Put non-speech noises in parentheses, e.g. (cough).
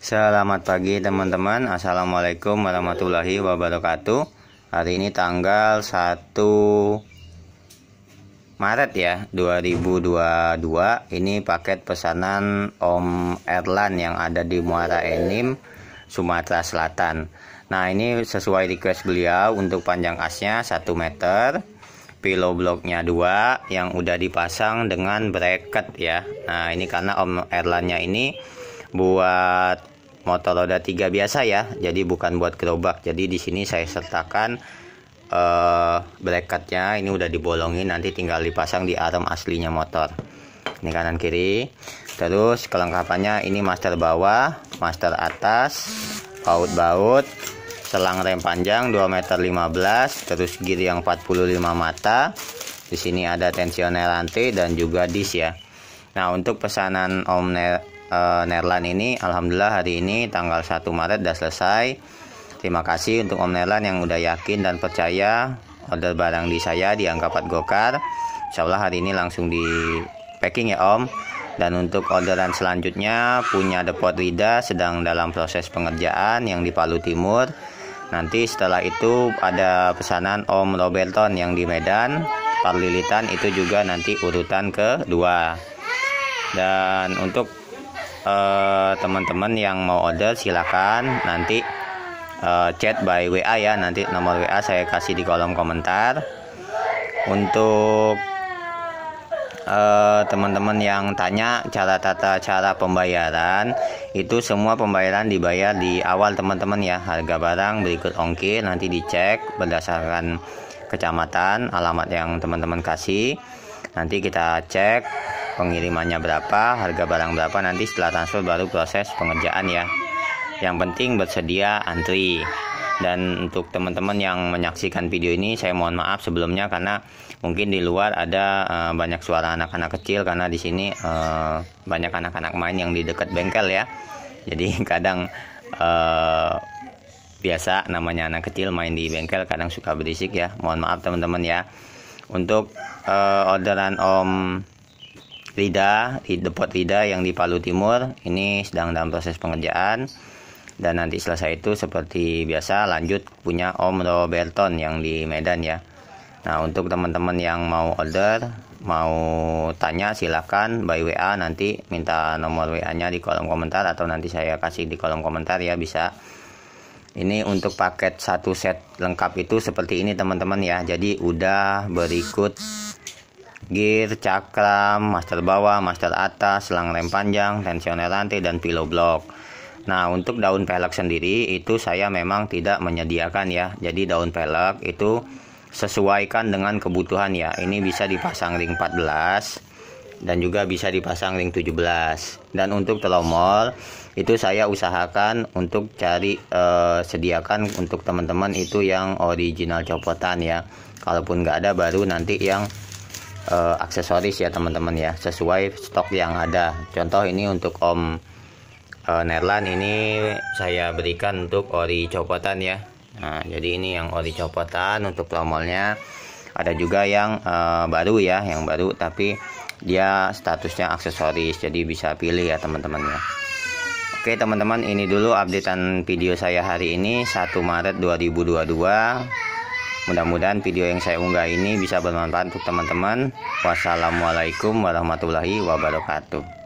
Selamat pagi teman-teman Assalamualaikum warahmatullahi wabarakatuh Hari ini tanggal 1 Maret ya 2022 Ini paket pesanan Om Erlan yang ada di Muara Enim Sumatera Selatan Nah ini sesuai request beliau untuk panjang asnya 1 meter pillow bloknya 2 yang udah dipasang dengan bracket ya Nah ini karena Om Erlannya ini buat motor roda 3 biasa ya jadi bukan buat gerobak jadi di sini saya sertakan uh, eh, bracketnya ini udah dibolongin nanti tinggal dipasang di arm aslinya motor ini kanan kiri terus kelengkapannya ini master bawah master atas baut-baut selang rem panjang 2 meter 15 terus gear yang 45 mata di sini ada tensioner rantai dan juga disk ya nah untuk pesanan Om uh, Nerlan ini alhamdulillah hari ini tanggal 1 Maret sudah selesai. Terima kasih untuk Om Nerlan yang udah yakin dan percaya order barang di saya di Angkapat Gokar. Insya Allah hari ini langsung di packing ya Om. Dan untuk orderan selanjutnya punya Depot Rida sedang dalam proses pengerjaan yang di Palu Timur. Nanti setelah itu ada pesanan Om Roberton yang di Medan, Parlilitan itu juga nanti urutan kedua. Dan untuk teman eh, teman-teman yang mau order silakan nanti uh, chat by WA ya nanti nomor WA saya kasih di kolom komentar untuk eh, teman-teman uh, teman -teman yang tanya cara tata cara pembayaran itu semua pembayaran dibayar di awal teman-teman ya harga barang berikut ongkir nanti dicek berdasarkan kecamatan alamat yang teman-teman kasih nanti kita cek pengirimannya berapa, harga barang berapa nanti setelah transfer baru proses pengerjaan ya. Yang penting bersedia antri. Dan untuk teman-teman yang menyaksikan video ini saya mohon maaf sebelumnya karena mungkin di luar ada uh, banyak suara anak-anak kecil karena di sini uh, banyak anak-anak main yang di dekat bengkel ya. Jadi (laughs) kadang uh, biasa namanya anak kecil main di bengkel kadang suka berisik ya. Mohon maaf teman-teman ya. Untuk uh, orderan Om Rida, depot Rida yang di Palu Timur ini sedang dalam proses pengerjaan dan nanti selesai itu seperti biasa lanjut punya Om Roberton yang di Medan ya. Nah untuk teman-teman yang mau order mau tanya silahkan by WA nanti minta nomor WA-nya di kolom komentar atau nanti saya kasih di kolom komentar ya bisa. Ini untuk paket satu set lengkap itu seperti ini teman-teman ya. Jadi udah berikut gear, cakram, master bawah, master atas, selang rem panjang, tensioner rantai, dan pillow block. Nah, untuk daun pelek sendiri itu saya memang tidak menyediakan ya. Jadi daun pelek itu sesuaikan dengan kebutuhan ya. Ini bisa dipasang ring 14 dan juga bisa dipasang ring 17 dan untuk telomol itu saya usahakan untuk cari eh, sediakan untuk teman-teman itu yang original copotan ya kalaupun nggak ada baru nanti yang uh, aksesoris ya teman-teman ya sesuai stok yang ada contoh ini untuk om uh, Nerlan ini saya berikan untuk ori copotan ya nah, jadi ini yang ori copotan untuk tromolnya ada juga yang uh, baru ya yang baru tapi dia statusnya aksesoris jadi bisa pilih ya teman-teman ya Oke teman-teman ini dulu updatean video saya hari ini 1 Maret 2022 Mudah-mudahan video yang saya unggah ini bisa bermanfaat untuk teman-teman. Wassalamualaikum warahmatullahi wabarakatuh.